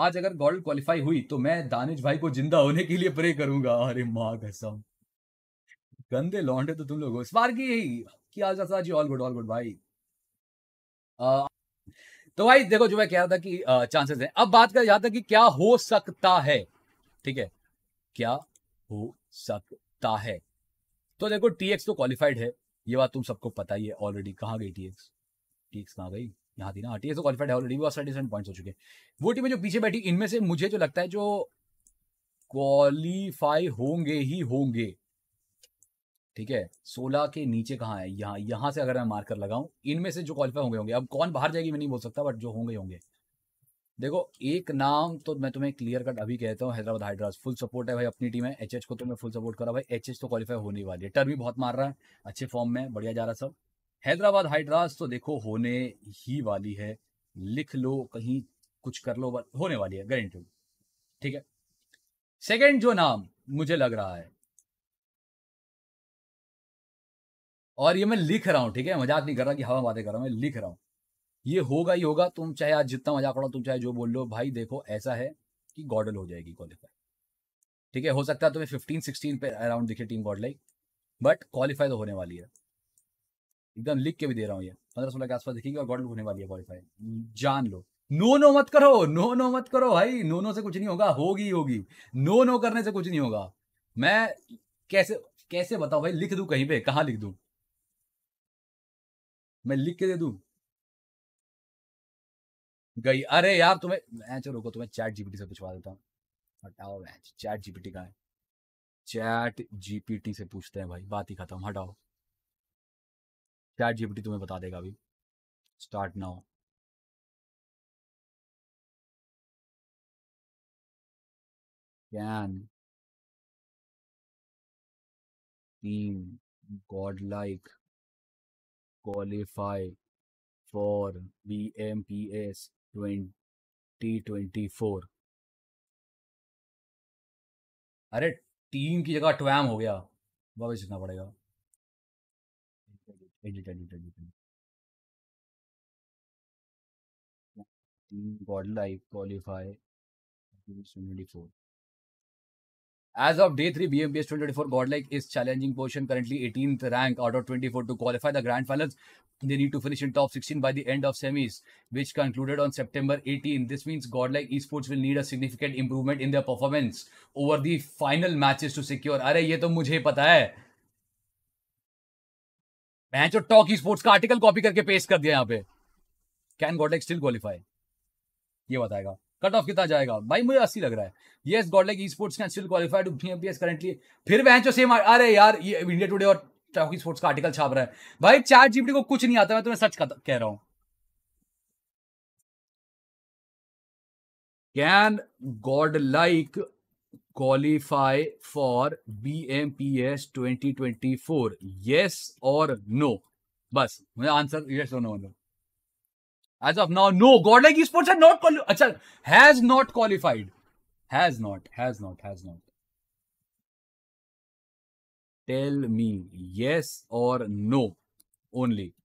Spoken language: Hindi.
आज अगर गोल्ड क्वालिफाई हुई तो मैं दानिश भाई को जिंदा होने के लिए प्रे करूंगा अरे माँ कसम गंदे लौंडे तो तुम लोग इस बार की यही कि आज चाल जी ऑल गुड ऑल गुड भाई आ, तो भाई देखो जो मैं कह रहा था कि चांसेस हैं अब बात कर जाता कि क्या हो सकता है ठीक है क्या हो सकता है तो देखो टीएक्स तो क्वालिफाइड है ये बात तुम सबको पता ही है ऑलरेडी कहाँ गई टीएक्स टीएक्स कहाँ गई यहाँ थी ना आरटीएस तो क्वालिफाइड है ऑलरेडी वो डिसेंट पॉइंट्स हो चुके वो टीमें जो पीछे बैठी इनमें से मुझे जो लगता है जो क्वालिफाई होंगे ही होंगे ठीक है सोलह के नीचे कहाँ है यहाँ यहाँ से अगर मैं मार्कर लगाऊं इनमें से जो क्वालिफाई होंगे होंगे अब कौन बाहर जाएगी मैं नहीं बोल सकता बट जो होंगे होंगे देखो एक नाम तो मैं तुम्हें क्लियर कट अभी कहता हूँ हैदराबाद हाइड्रास फुल सपोर्ट है भाई अपनी टीम है एचएच को तो मैं फुल सपोर्ट कर करा भाई एचएच तो क्वालिफाई होने वाली है टर्न भी बहुत मार रहा है अच्छे फॉर्म में बढ़िया जा रहा सब हैदराबाद हाइड्रास तो देखो होने ही वाली है लिख लो कहीं कुछ कर लो होने वाली है गारंटेड ठीक है सेकंड जो नाम मुझे लग रहा है और ये मैं लिख रहा हूं ठीक है मजाक नहीं कर रहा कि हवा बातें कर रहा हूं मैं लिख रहा हूं ये होगा ही होगा तुम चाहे आज जितना मजाक उड़ाओ तुम चाहे जो बोल लो भाई देखो ऐसा है कि गॉडल हो जाएगी क्वालिफाई ठीक है हो सकता है तुम्हें फिफ्टीन सिक्सटीन पे अराउंड दिखे टीम गॉडलाइक बट क्वालिफाई तो होने वाली है एकदम लिख के भी दे रहा हूँ ये पंद्रह सोलह के आसपास दिखेगी और गॉड होने वाली है क्वालिफाई जान लो नो नो मत करो नो नो मत करो भाई नो नो से कुछ नहीं होगा होगी होगी नो नो करने से कुछ नहीं होगा मैं कैसे कैसे बताऊ भाई लिख दू कहीं पे कहा लिख दू मैं लिख के दे दू गई अरे यार तुम्हें मैं मैच रोको तुम्हें चैट जीपीटी से पूछवा देता हूँ हटाओ मैच चैट जीपीटी का है चैट जीपीटी से पूछते हैं भाई बात ही खत्म हटाओ चैट जीपीटी तुम्हें बता देगा अभी start now can team god like qualify for B M P S twenty twenty four अरे टीम की जगह ट्वैम हो गया भी सीखना पड़ेगा edit edit edit team god life qualify As of day three, BMBS 2024 Godlike is challenging position, currently 18th rank out of 24 to qualify the grand finals. They need to finish in top 16 by the end of semis, which concluded on September 18. This means Godlike Esports will need a significant improvement in their performance over the final matches to secure. अरे ये तो मुझे पता है मैं जो टॉक स्पोर्ट्स का आर्टिकल कॉपी करके पेस्ट कर दिया यहाँ पे कैन गॉडलेक स्टिल क्वालिफाई ये बताएगा कट ऑफ कितना जाएगा भाई मुझे अस्सी लग रहा है yes godlike sports can still qualified currently फिर वह जो सेम अरे यार ये इंडिया टुडे और टॉक स्पोर्ट्स का आर्टिकल छाप रहा है भाई चार जीपी को कुछ नहीं आता मैं तुम्हें सच कह रहा हूँ can god like qualify for BMPS 2024? Yes or no? बस मुझे आंसर यस और no As of now, no. Godlike esports are not qualified. अच्छा, has not qualified. Has not. Has not. Has not. Tell me yes or no only.